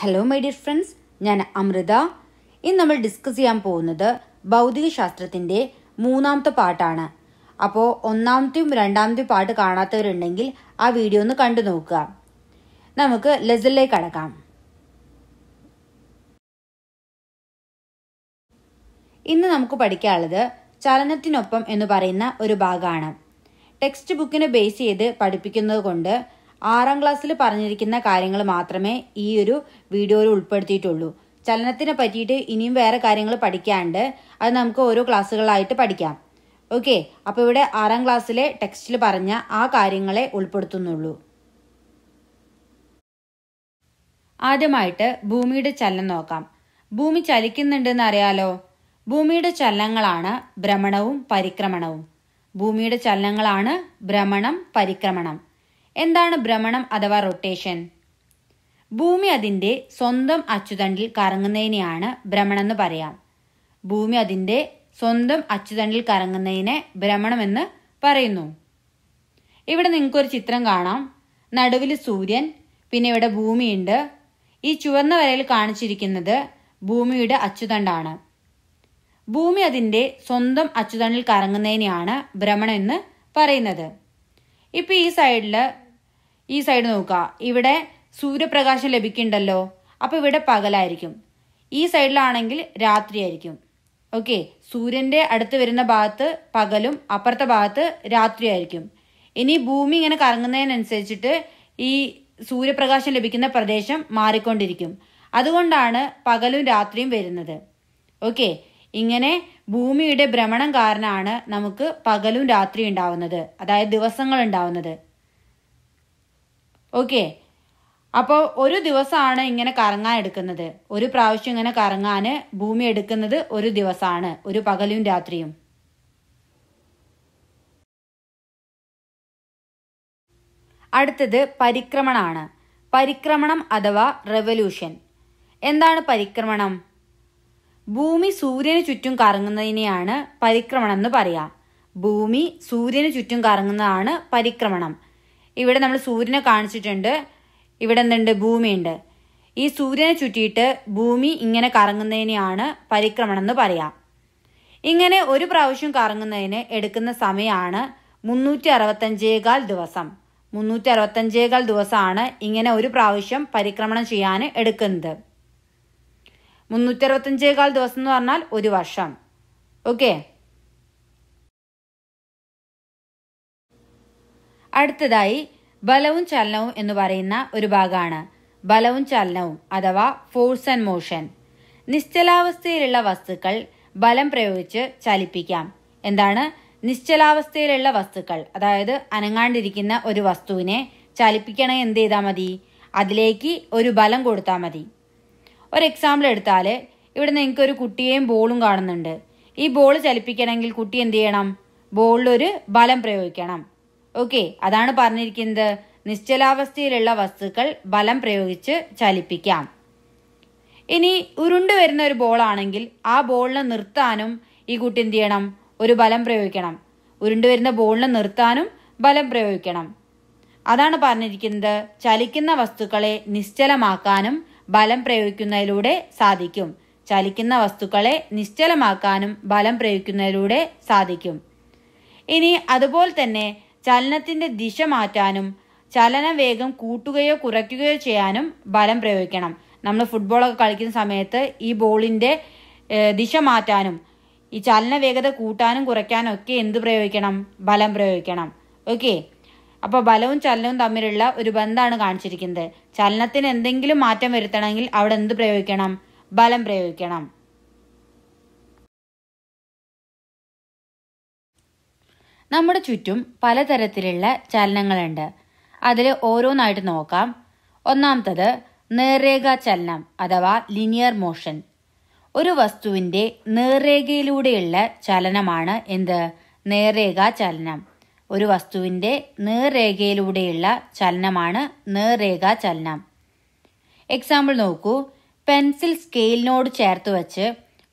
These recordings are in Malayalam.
ഹലോ മൈ ഡിയർ ഫ്രണ്ട്സ് ഞാൻ അമൃത ഇന്ന് നമ്മൾ ഡിസ്കസ് ചെയ്യാൻ പോകുന്നത് ഭൗതികശാസ്ത്രത്തിൻ്റെ മൂന്നാമത്തെ പാട്ടാണ് അപ്പോൾ ഒന്നാമത്തെയും രണ്ടാമത്തെയും പാട്ട് കാണാത്തവരുണ്ടെങ്കിൽ ആ വീഡിയോ ഒന്ന് കണ്ടു നോക്കുക നമുക്ക് ലെസലിലേക്ക് കടക്കാം ഇന്ന് നമുക്ക് പഠിക്കാനുള്ളത് ചലനത്തിനൊപ്പം എന്ന് പറയുന്ന ഒരു ഭാഗമാണ് ടെക്സ്റ്റ് ബുക്കിനെ ബേസ് ചെയ്ത് പഠിപ്പിക്കുന്നത് കൊണ്ട് ആറാം ക്ലാസ്സിൽ പറഞ്ഞിരിക്കുന്ന കാര്യങ്ങൾ മാത്രമേ ഈ ഒരു വീഡിയോയിൽ ഉൾപ്പെടുത്തിയിട്ടുള്ളൂ ചലനത്തിനെ പറ്റിയിട്ട് ഇനിയും വേറെ കാര്യങ്ങൾ പഠിക്കാണ്ട് അത് നമുക്ക് ഓരോ ക്ലാസ്സുകളായിട്ട് പഠിക്കാം ഓക്കെ അപ്പോൾ ഇവിടെ ആറാം ക്ലാസ്സിലെ ടെക്സ്റ്റിൽ പറഞ്ഞ ആ കാര്യങ്ങളെ ഉൾപ്പെടുത്തുന്നുള്ളൂ ആദ്യമായിട്ട് ഭൂമിയുടെ ചലനം നോക്കാം ഭൂമി ചലിക്കുന്നുണ്ടെന്ന് അറിയാലോ ഭൂമിയുടെ ചലനങ്ങളാണ് ഭ്രമണവും പരിക്രമണവും ഭൂമിയുടെ ചലനങ്ങളാണ് ഭ്രമണം പരിക്രമണം എന്താണ് ഭ്രമണം അഥവാ റൊട്ടേഷൻ ഭൂമി അതിൻ്റെ സ്വന്തം അച്ചുതണ്ടിൽ കറങ്ങുന്നതിനെയാണ് ഭ്രമണം എന്ന് പറയാം ഭൂമി അതിൻ്റെ സ്വന്തം അച്ചുതണ്ടിൽ കറങ്ങുന്നതിനെ ഭ്രമണമെന്ന് പറയുന്നു ഇവിടെ നിങ്ങൾക്കൊരു ചിത്രം കാണാം നടുവിൽ സൂര്യൻ പിന്നെ ഇവിടെ ഭൂമിയുണ്ട് ഈ ചുവന്ന വരയിൽ കാണിച്ചിരിക്കുന്നത് ഭൂമിയുടെ അച്ചുതണ്ടാണ് ഭൂമി അതിൻ്റെ സ്വന്തം അച്ചുതണ്ടിൽ കറങ്ങുന്നതിനെയാണ് ഭ്രമണം എന്ന് പറയുന്നത് ഇപ്പോൾ ഈ സൈഡിൽ ഈ സൈഡ് നോക്കുക ഇവിടെ സൂര്യപ്രകാശം ലഭിക്കുന്നുണ്ടല്ലോ അപ്പോൾ ഇവിടെ പകലായിരിക്കും ഈ സൈഡിലാണെങ്കിൽ രാത്രിയായിരിക്കും ഓക്കെ സൂര്യൻ്റെ അടുത്ത് വരുന്ന ഭാഗത്ത് പകലും അപ്പുറത്തെ ഭാഗത്ത് രാത്രിയായിരിക്കും ഇനി ഭൂമി ഇങ്ങനെ കറങ്ങുന്നതിനനുസരിച്ചിട്ട് ഈ സൂര്യപ്രകാശം ലഭിക്കുന്ന പ്രദേശം മാറിക്കൊണ്ടിരിക്കും അതുകൊണ്ടാണ് പകലും രാത്രിയും വരുന്നത് ഓക്കെ ഇങ്ങനെ ഭൂമിയുടെ ഭ്രമണം കാരണമാണ് നമുക്ക് പകലും രാത്രിയും ഉണ്ടാവുന്നത് അതായത് ദിവസങ്ങൾ ഉണ്ടാവുന്നത് ഓക്കെ അപ്പോൾ ഒരു ദിവസമാണ് ഇങ്ങനെ കറങ്ങാൻ എടുക്കുന്നത് ഒരു പ്രാവശ്യം ഇങ്ങനെ കറങ്ങാൻ ഭൂമി എടുക്കുന്നത് ഒരു ദിവസമാണ് ഒരു പകലും രാത്രിയും അടുത്തത് പരിക്രമണമാണ് പരിക്രമണം അഥവാ റെവല്യൂഷൻ എന്താണ് പരിക്രമണം ഭൂമി സൂര്യന് ചുറ്റും കറങ്ങുന്നതിനെയാണ് പരിക്രമണം എന്ന് പറയാം ഭൂമി സൂര്യന് ചുറ്റും കറങ്ങുന്നതാണ് പരിക്രമണം ഇവിടെ നമ്മൾ സൂര്യനെ കാണിച്ചിട്ടുണ്ട് ഇവിടെ എന്തുണ്ട് ഭൂമിയുണ്ട് ഈ സൂര്യനെ ചുറ്റിയിട്ട് ഭൂമി ഇങ്ങനെ കറങ്ങുന്നതിനെയാണ് പരിക്രമണം എന്ന് പറയാം ഇങ്ങനെ ഒരു പ്രാവശ്യം കറങ്ങുന്നതിന് എടുക്കുന്ന സമയമാണ് മുന്നൂറ്റി അറുപത്തഞ്ചേകാൽ ദിവസം മുന്നൂറ്റി അറുപത്തഞ്ചേകാൽ ദിവസമാണ് ഇങ്ങനെ ഒരു പ്രാവശ്യം പരിക്രമണം ചെയ്യാൻ എടുക്കുന്നത് മുന്നൂറ്റി അറുപത്തഞ്ചേകാൽ ദിവസം എന്ന് പറഞ്ഞാൽ ഒരു വർഷം ഓക്കേ അടുത്തതായി ബലവും ചലനവും എന്ന് പറയുന്ന ഒരു ഭാഗമാണ് ബലവും ചലനവും അഥവാ ഫോഴ്സ് ആൻഡ് മോഷൻ നിശ്ചലാവസ്ഥയിലുള്ള വസ്തുക്കൾ ബലം പ്രയോഗിച്ച് ചലിപ്പിക്കാം എന്താണ് നിശ്ചലാവസ്ഥയിലുള്ള വസ്തുക്കൾ അതായത് അനങ്ങാണ്ടിരിക്കുന്ന ഒരു വസ്തുവിനെ ചലിപ്പിക്കണേ എന്ത് ചെയ്താൽ മതി അതിലേക്ക് ഒരു ബലം കൊടുത്താൽ മതി ഒരു എക്സാമ്പിൾ എടുത്താൽ ഇവിടെ നിങ്ങൾക്ക് ഒരു കുട്ടിയെയും ബോളും കാണുന്നുണ്ട് ഈ ബോൾ ചലിപ്പിക്കണമെങ്കിൽ കുട്ടി എന്ത് ചെയ്യണം ബോളിലൊരു ബലം പ്രയോഗിക്കണം ഓക്കെ അതാണ് പറഞ്ഞിരിക്കുന്നത് നിശ്ചലാവസ്ഥയിലുള്ള വസ്തുക്കൾ ബലം പ്രയോഗിച്ച് ചലിപ്പിക്കാം ഇനി ഉരുണ്ട് വരുന്ന ഒരു ബോളാണെങ്കിൽ ആ ബോളിനെ നിർത്താനും ഈ കുട്ടി എന്ത് ചെയ്യണം ഒരു ബലം പ്രയോഗിക്കണം ഉരുണ്ട് വരുന്ന ബോളിനെ നിർത്താനും ബലം പ്രയോഗിക്കണം അതാണ് പറഞ്ഞിരിക്കുന്നത് ചലിക്കുന്ന വസ്തുക്കളെ നിശ്ചലമാക്കാനും ബലം പ്രയോഗിക്കുന്നതിലൂടെ സാധിക്കും ചലിക്കുന്ന വസ്തുക്കളെ നിശ്ചലമാക്കാനും ബലം പ്രയോഗിക്കുന്നതിലൂടെ സാധിക്കും ഇനി അതുപോലെ തന്നെ ചലനത്തിന്റെ ദിശ മാറ്റാനും ചലന വേഗം കൂട്ടുകയോ കുറയ്ക്കുകയോ ചെയ്യാനും ബലം പ്രയോഗിക്കണം നമ്മൾ ഫുട്ബോളൊക്കെ കളിക്കുന്ന സമയത്ത് ഈ ബോളിന്റെ ദിശ മാറ്റാനും ഈ ചലന വേഗത കൂട്ടാനും കുറയ്ക്കാനും ഒക്കെ എന്ത് പ്രയോഗിക്കണം ബലം പ്രയോഗിക്കണം ഓക്കെ അപ്പോൾ ബലവും ചലനവും തമ്മിലുള്ള ഒരു ബന്ധമാണ് കാണിച്ചിരിക്കുന്നത് ചലനത്തിന് എന്തെങ്കിലും മാറ്റം വരുത്തണമെങ്കിൽ അവിടെ എന്ത് പ്രയോഗിക്കണം ബലം പ്രയോഗിക്കണം നമ്മുടെ ചുറ്റും പലതരത്തിലുള്ള ചലനങ്ങളുണ്ട് അതിൽ ഓരോന്നായിട്ട് നോക്കാം ഒന്നാമത്തത് നേർരേഖ ചലനം അഥവാ ലിനിയർ മോഷൻ ഒരു വസ്തുവിൻ്റെ നേർരേഖയിലൂടെയുള്ള ചലനമാണ് എന്ത് നേർരേഖ ചലനം ഒരു വസ്തുവിൻ്റെ നേർരേഖയിലൂടെയുള്ള ചലനമാണ് നേർരേഖ ചലനം എക്സാമ്പിൾ നോക്കൂ പെൻസിൽ സ്കെയിലിനോട് ചേർത്ത് വച്ച്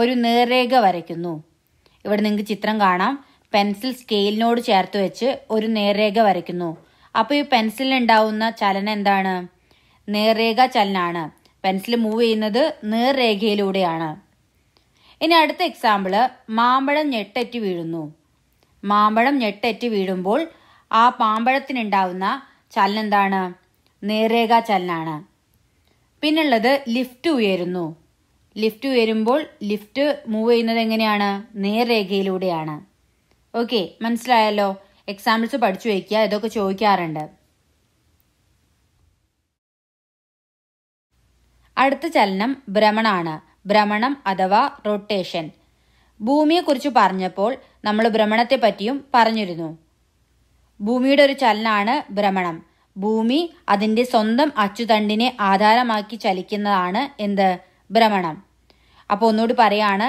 ഒരു നേർരേഖ വരയ്ക്കുന്നു ഇവിടെ നിങ്ങൾക്ക് ചിത്രം കാണാം പെൻസിൽ സ്കെയിലിനോട് ചേർത്ത് വെച്ച് ഒരു നേർരേഖ വരയ്ക്കുന്നു അപ്പോൾ ഈ പെൻസിലുണ്ടാവുന്ന ചലനം എന്താണ് നേർരേഖ ചലനാണ് പെൻസിൽ മൂവ് ചെയ്യുന്നത് നേർരേഖയിലൂടെയാണ് ഇനി അടുത്ത എക്സാമ്പിൾ മാമ്പഴം ഞെട്ടറ്റ് വീഴുന്നു മാമ്പഴം ഞെട്ടറ്റ് വീഴുമ്പോൾ ആ പാമ്പഴത്തിനുണ്ടാവുന്ന ചലനം എന്താണ് നേർരേഖ ചലനാണ് പിന്നുള്ളത് ലിഫ്റ്റ് ഉയരുന്നു ലിഫ്റ്റ് ഉയരുമ്പോൾ ലിഫ്റ്റ് മൂവ് ചെയ്യുന്നത് എങ്ങനെയാണ് നേർരേഖയിലൂടെയാണ് ഓക്കെ മനസ്സിലായല്ലോ എക്സാമ്പിൾസ് പഠിച്ചു വയ്ക്കുക ഇതൊക്കെ ചോദിക്കാറുണ്ട് അടുത്ത ചലനം ഭ്രമണാണ് ഭ്രമണം അഥവാ റൊട്ടേഷൻ ഭൂമിയെക്കുറിച്ച് പറഞ്ഞപ്പോൾ നമ്മൾ ഭ്രമണത്തെ പറ്റിയും പറഞ്ഞിരുന്നു ഭൂമിയുടെ ഒരു ചലനാണ് ഭ്രമണം ഭൂമി അതിൻ്റെ സ്വന്തം അച്ചുതണ്ടിനെ ആധാരമാക്കി ചലിക്കുന്നതാണ് എന്ത് ഭ്രമണം അപ്പോൾ ഒന്നുകൂടി പറയാണ്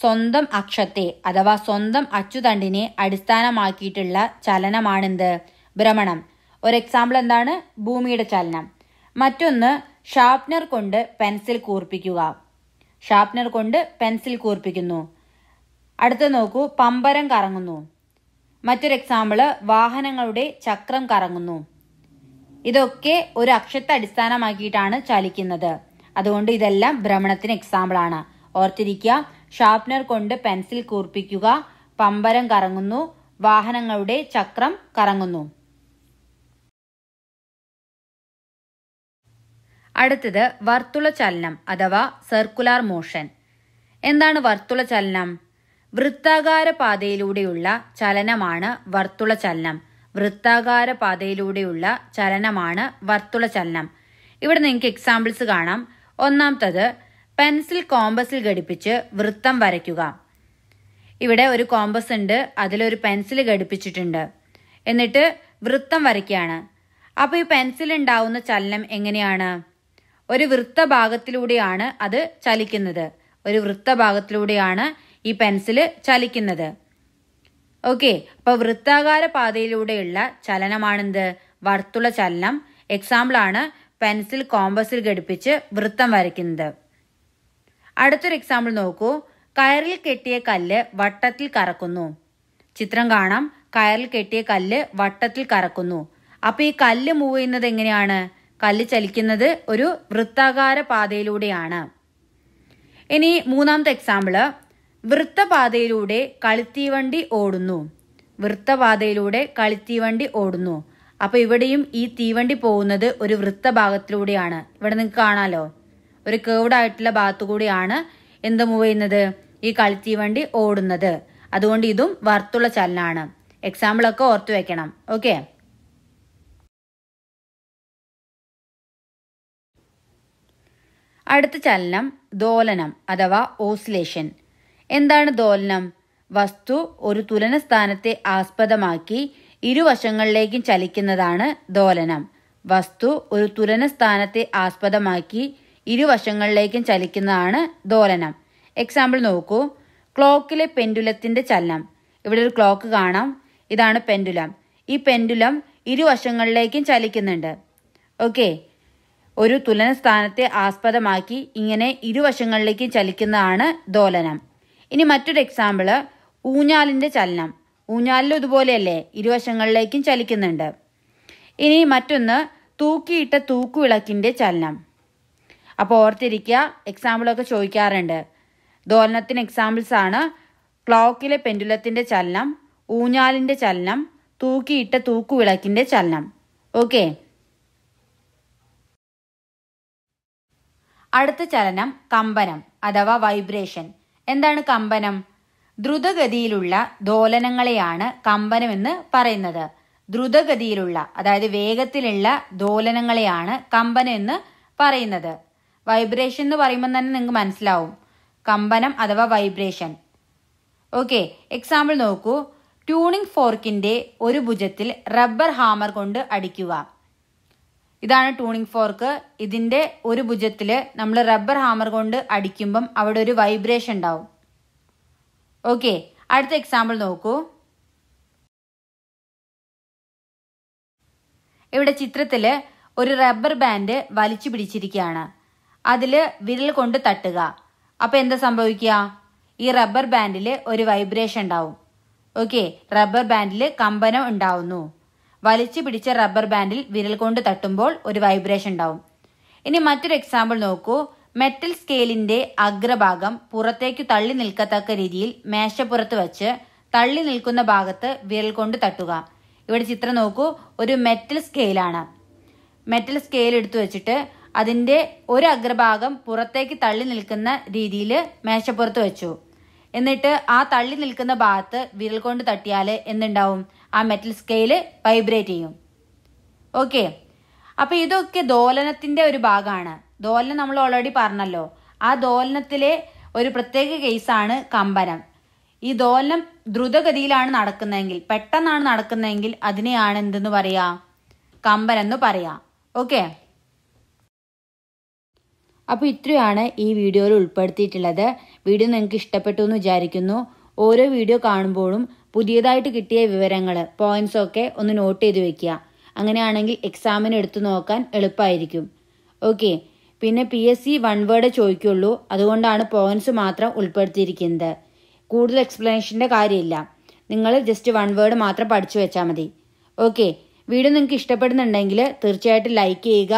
സ്വന്തം അക്ഷത്തെ അഥവാ സ്വന്തം അച്ചുതണ്ടിനെ അടിസ്ഥാനമാക്കിയിട്ടുള്ള ചലനമാണെന്ത് ഭ്രമണം ഒരു എക്സാമ്പിൾ എന്താണ് ഭൂമിയുടെ ചലനം മറ്റൊന്ന് ഷാർപ്നർ കൊണ്ട് പെൻസിൽ കൂർപ്പിക്കുക ഷാർപ്നർ കൊണ്ട് പെൻസിൽ കൂർപ്പിക്കുന്നു അടുത്ത് നോക്കൂ പമ്പരം കറങ്ങുന്നു മറ്റൊരു എക്സാമ്പിൾ വാഹനങ്ങളുടെ ചക്രം കറങ്ങുന്നു ഇതൊക്കെ ഒരു അക്ഷത്തെ അടിസ്ഥാനമാക്കിയിട്ടാണ് ചലിക്കുന്നത് അതുകൊണ്ട് ഇതെല്ലാം ഭ്രമണത്തിന് എക്സാമ്പിളാണ് ഓർത്തിരിക്കുക ഷാർപ്നർ കൊണ്ട് പെൻസിൽ കൂർപ്പിക്കുക പമ്പരം കറങ്ങുന്നു വാഹനങ്ങളുടെ ചക്രം കറങ്ങുന്നു അടുത്തത് വർത്തുള ചലനം അഥവാ സർക്കുലാർ മോഷൻ എന്താണ് വർത്തുള ചലനം വൃത്താകാര പാതയിലൂടെയുള്ള ചലനമാണ് വർത്തുള ചലനം വൃത്താകാര പാതയിലൂടെയുള്ള ചലനമാണ് വർത്തുള ചലനം ഇവിടെ നിങ്ങൾക്ക് എക്സാമ്പിൾസ് കാണാം ഒന്നാമത്തത് പെൻസിൽ കോമ്പസിൽ ഘടിപ്പിച്ച് വൃത്തം വരയ്ക്കുക ഇവിടെ ഒരു കോമ്പസ് ഉണ്ട് അതിലൊരു പെൻസിൽ ഘടിപ്പിച്ചിട്ടുണ്ട് എന്നിട്ട് വൃത്തം വരയ്ക്കുകയാണ് അപ്പോൾ ഈ പെൻസിൽ ഉണ്ടാവുന്ന ചലനം എങ്ങനെയാണ് ഒരു വൃത്തഭാഗത്തിലൂടെയാണ് അത് ചലിക്കുന്നത് ഒരു വൃത്തഭാഗത്തിലൂടെയാണ് ഈ പെൻസിൽ ചലിക്കുന്നത് ഓക്കെ അപ്പോൾ വൃത്താകാര പാതയിലൂടെയുള്ള ചലനമാണെന്ത് വർത്തുള ചലനം എക്സാമ്പിളാണ് പെൻസിൽ കോമ്പസിൽ ഘടിപ്പിച്ച് വൃത്തം വരയ്ക്കുന്നത് അടുത്തൊരു എക്സാമ്പിൾ നോക്കൂ കയറിൽ കെട്ടിയ കല്ല് വട്ടത്തിൽ കറക്കുന്നു ചിത്രം കാണാം കയറിൽ കെട്ടിയ കല്ല് വട്ടത്തിൽ കറക്കുന്നു അപ്പൊ ഈ കല്ല് മൂവ് ചെയ്യുന്നത് എങ്ങനെയാണ് കല്ല് ചലിക്കുന്നത് ഒരു വൃത്താകാര പാതയിലൂടെയാണ് ഇനി മൂന്നാമത്തെ എക്സാമ്പിള് വൃത്തപാതയിലൂടെ കളിത്തീവണ്ടി ഓടുന്നു വൃത്തപാതയിലൂടെ കളിത്തീവണ്ടി ഓടുന്നു അപ്പൊ ഇവിടെയും ഈ തീവണ്ടി പോകുന്നത് ഒരു വൃത്തഭാഗത്തിലൂടെയാണ് ഇവിടെ നിങ്ങൾക്ക് കാണാലോ ഒരു കേവ്ഡ് ആയിട്ടുള്ള ഭാഗത്തു കൂടിയാണ് എന്ത് മൂവ് ചെയ്യുന്നത് ഈ കളിത്തീവണ്ടി ഓടുന്നത് അതുകൊണ്ട് ഇതും വർത്തുള്ള ചലനാണ് എക്സാമ്പിളൊക്കെ ഓർത്തു വെക്കണം ഓക്കെ അടുത്ത ചലനം ദോലനം അഥവാ ഓസിലേഷൻ എന്താണ് ദോലനം വസ്തു ഒരു തുലന സ്ഥാനത്തെ ആസ്പദമാക്കി ഇരുവശങ്ങളിലേക്കും ചലിക്കുന്നതാണ് ദോലനം വസ്തു ഒരു തുലന സ്ഥാനത്തെ ആസ്പദമാക്കി ഇരുവശങ്ങളിലേക്കും ചലിക്കുന്നതാണ് ദോലനം എക്സാമ്പിൾ നോക്കൂ ക്ലോക്കിലെ പെൻഡുലത്തിന്റെ ചലനം ഇവിടെ ഒരു ക്ലോക്ക് കാണാം ഇതാണ് പെൻഡുലം ഈ പെൻഡുലം ഇരുവശങ്ങളിലേക്കും ചലിക്കുന്നുണ്ട് ഓക്കെ ഒരു തുലന സ്ഥാനത്തെ ആസ്പദമാക്കി ഇങ്ങനെ ഇരുവശങ്ങളിലേക്കും ചലിക്കുന്നതാണ് ദോലനം ഇനി മറ്റൊരു എക്സാമ്പിൾ ഊഞ്ഞാലിൻ്റെ ചലനം ഊഞ്ഞാലിലും ഇതുപോലെയല്ലേ ഇരുവശങ്ങളിലേക്കും ചലിക്കുന്നുണ്ട് ഇനി മറ്റൊന്ന് തൂക്കിയിട്ട തൂക്കുവിളക്കിൻ്റെ ചലനം അപ്പോൾ ഓർത്തിരിക്കുക എക്സാമ്പിളൊക്കെ ചോദിക്കാറുണ്ട് ദോലനത്തിന് എക്സാമ്പിൾസ് ആണ് ക്ലോക്കിലെ പെൻഡുലത്തിൻ്റെ ചലനം ഊഞ്ഞാലിൻ്റെ ചലനം തൂക്കിയിട്ട തൂക്കുവിളക്കിൻ്റെ ചലനം ഓക്കെ അടുത്ത ചലനം കമ്പനം അഥവാ വൈബ്രേഷൻ എന്താണ് കമ്പനം ദ്രുതഗതിയിലുള്ള ദോലനങ്ങളെയാണ് കമ്പനമെന്ന് പറയുന്നത് ദ്രുതഗതിയിലുള്ള അതായത് വേഗത്തിലുള്ള ദോലനങ്ങളെയാണ് കമ്പനം എന്ന് പറയുന്നത് വൈബ്രേഷൻ എന്ന് പറയുമ്പോൾ തന്നെ നിങ്ങൾക്ക് മനസ്സിലാവും കമ്പനം അഥവാ വൈബ്രേഷൻ ഓക്കെ എക്സാമ്പിൾ നോക്കൂ ട്യൂണിംഗ് ഫോർക്കിൻ്റെ ഒരു ഭുജത്തിൽ റബ്ബർ ഹാമർ കൊണ്ട് അടിക്കുക ഇതാണ് ട്യൂണിംഗ് ഫോർക്ക് ഇതിൻ്റെ ഒരു ഭുജത്തിൽ നമ്മൾ റബ്ബർ ഹാമർ കൊണ്ട് അടിക്കുമ്പം അവിടെ ഒരു വൈബ്രേഷൻ ഉണ്ടാവും ഓക്കെ അടുത്ത എക്സാമ്പിൾ നോക്കൂ ഇവിടെ ചിത്രത്തിൽ ഒരു റബ്ബർ ബാൻഡ് വലിച്ചു പിടിച്ചിരിക്കുകയാണ് അതിൽ വിരൽ കൊണ്ട് തട്ടുക അപ്പോൾ എന്താ സംഭവിക്കുക ഈ റബ്ബർ ബാൻഡിൽ ഒരു വൈബ്രേഷൻ ഉണ്ടാവും ഓക്കെ റബ്ബർ ബാൻഡിൽ കമ്പനം ഉണ്ടാവുന്നു വലിച്ചു പിടിച്ച റബ്ബർ ബാൻഡിൽ വിരൽ കൊണ്ട് തട്ടുമ്പോൾ ഒരു വൈബ്രേഷൻ ഉണ്ടാവും ഇനി മറ്റൊരു എക്സാമ്പിൾ നോക്കൂ മെറ്റൽ സ്കെയിലിന്റെ അഗ്രഭാഗം പുറത്തേക്ക് തള്ളി നിൽക്കത്തക്ക രീതിയിൽ മേശപ്പുറത്ത് വച്ച് തള്ളി നിൽക്കുന്ന ഭാഗത്ത് വിരൽ കൊണ്ട് തട്ടുക ഇവിടെ ചിത്രം നോക്കൂ ഒരു മെറ്റൽ സ്കെയിലാണ് മെറ്റൽ സ്കെയിൽ എടുത്തു വെച്ചിട്ട് അതിൻ്റെ ഒരു അഗ്രഭാഗം പുറത്തേക്ക് തള്ളി നിൽക്കുന്ന രീതിയിൽ മേശപ്പുറത്ത് വെച്ചു എന്നിട്ട് ആ തള്ളി നിൽക്കുന്ന ഭാഗത്ത് വിരൽ കൊണ്ട് തട്ടിയാൽ എന്തുണ്ടാവും ആ മെറ്റൽ സ്കെയില് വൈബ്രേറ്റ് ചെയ്യും ഓക്കെ അപ്പോൾ ഇതൊക്കെ ദോലനത്തിൻ്റെ ഒരു ഭാഗമാണ് ദോലനം നമ്മൾ ഓൾറെഡി പറഞ്ഞല്ലോ ആ ദോലനത്തിലെ ഒരു പ്രത്യേക കേസാണ് കമ്പനം ഈ ദോലനം ദ്രുതഗതിയിലാണ് നടക്കുന്നതെങ്കിൽ പെട്ടെന്നാണ് നടക്കുന്നതെങ്കിൽ അതിനെയാണ് എന്തെന്ന് പറയാ കമ്പനെന്ന് പറയാം ഓക്കെ അപ്പോൾ ഇത്രയാണ് ഈ വീഡിയോയിൽ ഉൾപ്പെടുത്തിയിട്ടുള്ളത് വീഡിയോ നിങ്ങൾക്ക് ഇഷ്ടപ്പെട്ടു എന്ന് വിചാരിക്കുന്നു ഓരോ വീഡിയോ കാണുമ്പോഴും പുതിയതായിട്ട് കിട്ടിയ വിവരങ്ങൾ പോയിന്റ്സ് ഒക്കെ ഒന്ന് നോട്ട് ചെയ്ത് വെക്കുക അങ്ങനെയാണെങ്കിൽ എക്സാമിന് എടുത്തു നോക്കാൻ എളുപ്പമായിരിക്കും ഓക്കെ പിന്നെ P S C one word ചോദിക്കുള്ളൂ അതുകൊണ്ടാണ് പോയിന്റ്സ് മാത്രം ഉൾപ്പെടുത്തിയിരിക്കുന്നത് കൂടുതൽ എക്സ്പ്ലനേഷൻ്റെ കാര്യമില്ല നിങ്ങൾ ജസ്റ്റ് വൺ വേർഡ് മാത്രം പഠിച്ചു വെച്ചാൽ മതി ഓക്കെ വീഡിയോ നിങ്ങൾക്ക് ഇഷ്ടപ്പെടുന്നുണ്ടെങ്കിൽ തീർച്ചയായിട്ടും ലൈക്ക് ചെയ്യുക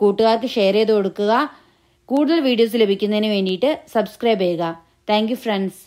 കൂട്ടുകാർക്ക് ഷെയർ ചെയ്ത് കൊടുക്കുക കൂടുതൽ വീഡിയോസ് ലഭിക്കുന്നതിന് വേണ്ടിയിട്ട് സബ്സ്ക്രൈബ് ചെയ്യുക താങ്ക് ഫ്രണ്ട്സ്